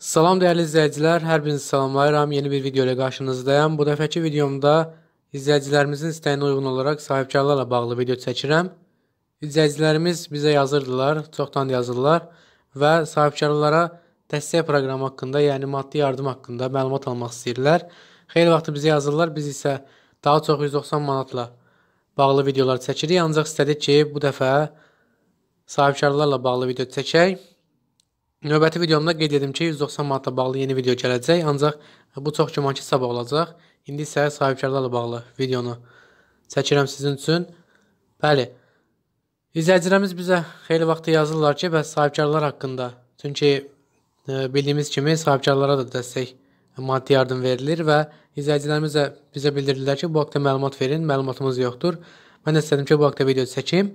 Salam dəyərli izləyicilər, hər birinizi salamlayıram. Yeni bir video ilə qarşınızdayam. Bu dəfəki videomda izləyicilərimizin istəyinə uyğun olaraq sahibkarlarla bağlı video çəkirəm. İzləyicilərimiz bizə yazırdılar, çoxdan yazırlar və sahibkarlara dəstək proqramı haqqında, yəni maddi yardım haqqında məlumat almaq istəyirlər. Xeyli vaxtı bizə yazırlar, biz isə daha çox 190 manatla bağlı videolar çəkirik. Ancaq istədik ki, bu dəfə sahibkarlarla bağlı video çəkək Növbəti videomda qeyd edim ki, 190 manatla bağlı yeni video gələcək, ancaq bu çox güman ki, sabah olacaq. İndi isə sahibkarlarla bağlı videonu çəkirəm sizin üçün. Bəli, izləyicilərimiz bizə xeyli vaxtı yazırlar ki, bəs sahibkarlar haqqında. Çünki e, bildiyimiz kimi sahibkarlara da dəstək e, maddi yardım verilir və izləyicilərimiz də bizə bildirirlər ki, bu haqda məlumat verin, məlumatımız yoxdur. Mən istədim ki, bu haqda video çəkim.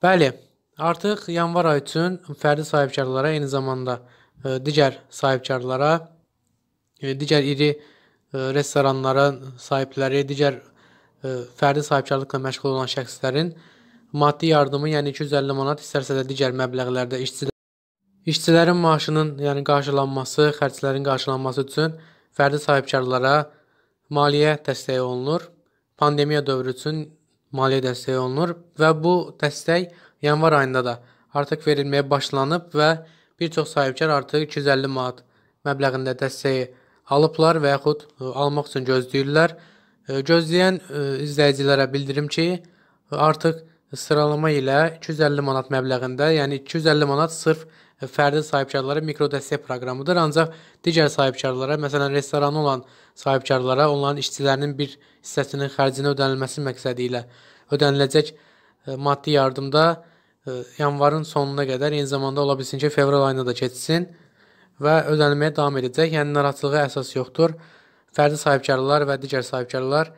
Bəli, Artıq yanvar ayı üçün fərdi sahibkarlara, eyni zamanda e, digər sahibkarlara, e, digər iri e, restoranların sahibləri, digər fərdi sahibkarlıqla məşğul olan şəxslərin maddi yardımı, yəni 250 manat, istərsə də digər məbləğlərdə işçilərə İşçilərin maaşının, yəni qarşılanması, xərclərin qarşılanması üçün fərdi sahibkarlara maliyyə dəstəyi olunur. Pandemiya dövrü üçün maliyyə dəstəyi olunur və bu dəstək yanvar ayında da artıq verilməyə başlanıb və bir çox sahibkar artıq 250 manat məbləğində dəstəyi alıblar və yaxud e, almaq üçün gözləyirlər. E, gözləyən e, izləyicilərə bildirim ki, artıq sıralama ilə 250 manat məbləğində, yəni 250 manat sırf fərdi sahibkarlara mikro dəstək proqramıdır. Ancaq digər sahibkarlara, məsələn, restoranı olan sahibkarlara onların işçilərinin bir hissəsinin xərcini ödənilməsi məqsədi ilə ödəniləcək maddi yardımda yanvarın yəni sonuna qədər, eyni zamanda ola bilsin ki, fevral ayına da keçsin və ödənilməyə davam edəcək. Yəni narahatçılığa əsas yoxdur. Fərdi sahibkarlar və digər sahibkarlar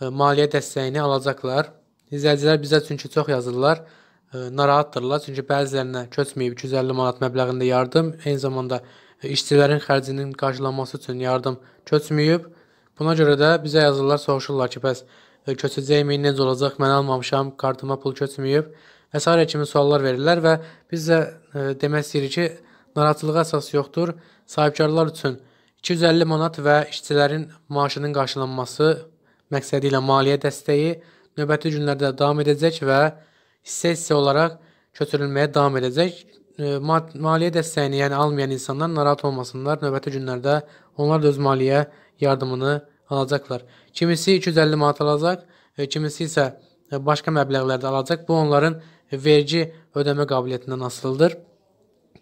e, maliyyə dəstəyini alacaqlar. İzləyicilər bizə çünki çox yazırlar, e, narahatdırlar. Çünki bəzilərinə köçməyib 250 manat məbləğində yardım, eyni zamanda e, işçilərin xərcinin qarşılanması üçün yardım köçməyib. Buna görə də bizə yazırlar, soruşurlar ki, bəs köçəcəkmi, necə olacaq? Mən almamışam, kartıma pul köçməyib və s. kimi suallar verirlər və biz də e, demək istəyirik ki, narahatçılığa əsas yoxdur. Sahibkarlar üçün 250 manat və işçilərin maaşının qarşılanması məqsədi ilə maliyyə dəstəyi növbəti günlərdə davam edəcək və hissə-hissə olaraq köçürülməyə davam edəcək. E, maliyyə dəstəyini, yəni almayan insanlar narahat olmasınlar. Növbəti günlərdə onlar da öz maliyyə yardımını alacaqlar. Kimisi 250 manat alacaq, e, kimisi isə E, başqa məbləğlərdə alacaq. Bu onların vergi ödəmə qabiliyyətindən asılıdır.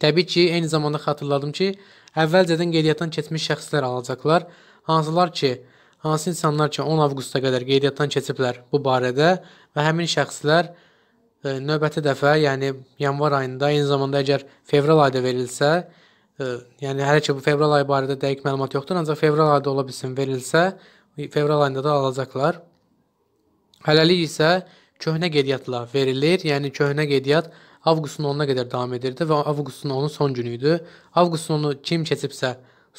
Təbii ki, eyni zamanda xatırladım ki, əvvəlcədən qeydiyyatdan keçmiş şəxslər alacaqlar. Hansılar ki, hansı insanlar ki 10 avqusta qədər qeydiyyatdan keçiblər bu barədə və həmin şəxslər e, növbəti dəfə, yəni yanvar ayında, eyni zamanda əgər fevral ayda verilsə, e, yəni hələ ki bu fevral ayı barədə dəqiq məlumat yoxdur, ancaq fevral ayında ola bilsin verilsə, fevral ayında da alacaqlar. Hələlik isə köhnə qeydiyyatla verilir. Yəni köhnə qeydiyyat avqustun 10-una qədər davam edirdi və avqustun 10-u son günü idi. Avqustun 10-u kim keçibsə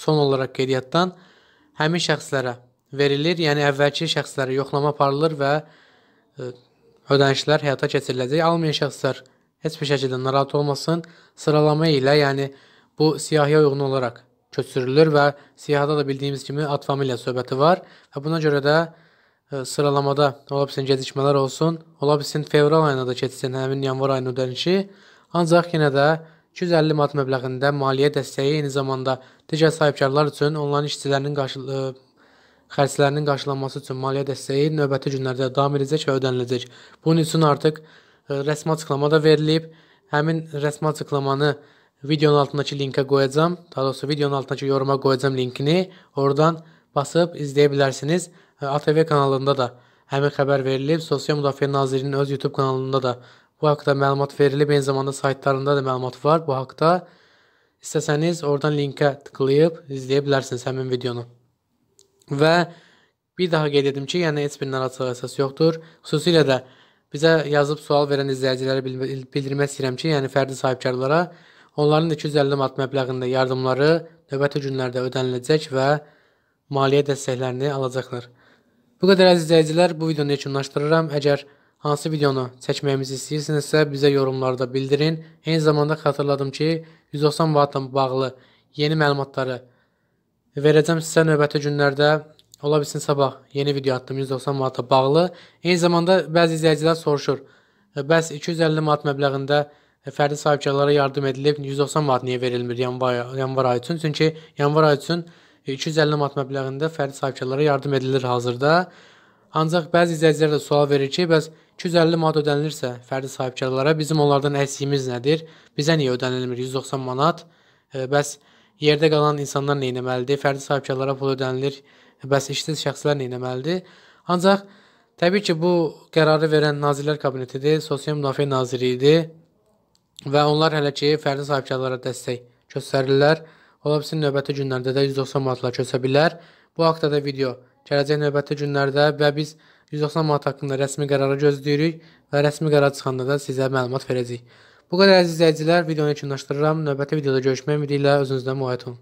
son olaraq qeydiyyatdan həmin şəxslərə verilir. Yəni əvvəlki şəxslərə yoxlama aparılır və ə, e, ödənişlər həyata keçiriləcək. Almayan şəxslər heç bir şəkildə narahat olmasın. Sıralama ilə, yəni bu siyahıya uyğun olaraq köçürülür və siyahıda da bildiyimiz kimi ad familiya söhbəti var və buna görə də sıralamada ola bilsin gecikmələr olsun, ola bilsin fevral ayına da keçsin həmin yanvar ayının ödənişi. Ancaq yenə də 250 manat məbləğində maliyyə dəstəyi eyni zamanda digər sahibkarlar üçün onların işçilərinin qarşılığı e, xərclərinin qarşılanması üçün maliyyə dəstəyi növbəti günlərdə davam edəcək və ödəniləcək. Bunun üçün artıq e, rəsmi açıqlama da verilib. Həmin rəsmi açıqlamanı videonun altındakı linkə qoyacam. Daha doğrusu videonun altındakı yoruma qoyacam linkini. Oradan basıb izləyə bilərsiniz. Hə, ATV kanalında da həmin xəbər verilib. Sosial Müdafiə Nazirinin öz YouTube kanalında da bu haqda məlumat verilib. Eyni zamanda saytlarında da məlumat var bu haqda. İstəsəniz oradan linkə tıklayıb izləyə bilərsiniz həmin videonu. Və bir daha qeyd edim ki, yəni heç bir narahatçılıq əsas yoxdur. Xüsusilə də bizə yazıb sual verən izləyicilərə bildirmək istəyirəm ki, yəni fərdi sahibkarlara onların 250 manat məbləğində yardımları növbəti günlərdə ödəniləcək və maliyyə dəstəklərini alacaqlar. Bu qədər əziz izləyicilər, bu videonu yekunlaşdırıram. Əgər hansı videonu çəkməyimizi istəyirsinizsə, bizə yorumlarda bildirin. Eyni zamanda xatırladım ki, 190 vaatla bağlı yeni məlumatları verəcəm sizə növbəti günlərdə. Ola bilsin sabah yeni video atdım 190 manata bağlı. Eyni zamanda bəzi izləyicilər soruşur. Bəs 250 manat məbləğində fərdi sahibkarlara yardım edilib 190 manat niyə verilmir yanvar, yanvar ayı üçün? Çünki yanvar ayı üçün 250 manat məbləğində fərdi sahibkarlara yardım edilir hazırda. Ancaq bəzi izləyicilər də sual verir ki, bəs 250 manat ödənilirsə fərdi sahibkarlara bizim onlardan əksiyimiz nədir? Bizə niyə ödənilmir 190 manat? E, bəs yerdə qalan insanlar nə etməlidir? Fərdi sahibkarlara pul ödənilir, e, bəs işsiz şəxslər nə etməlidir? Ancaq təbii ki, bu qərarı verən Nazirlər Kabinetidir, Sosial Müdafiə Naziri idi və onlar hələ ki fərdi sahibkarlara dəstək göstərirlər. Ola bilsin növbəti günlərdə də 190 manatla köçə bilər. Bu haqda da video gələcək növbəti günlərdə və biz 190 manat haqqında rəsmi qərarı gözləyirik və rəsmi qərar çıxanda da sizə məlumat verəcəyik. Bu qədər əziz izləyicilər, videonu yekunlaşdırıram. Növbəti videoda görüşmək ümidi ilə özünüzdən müayət olun.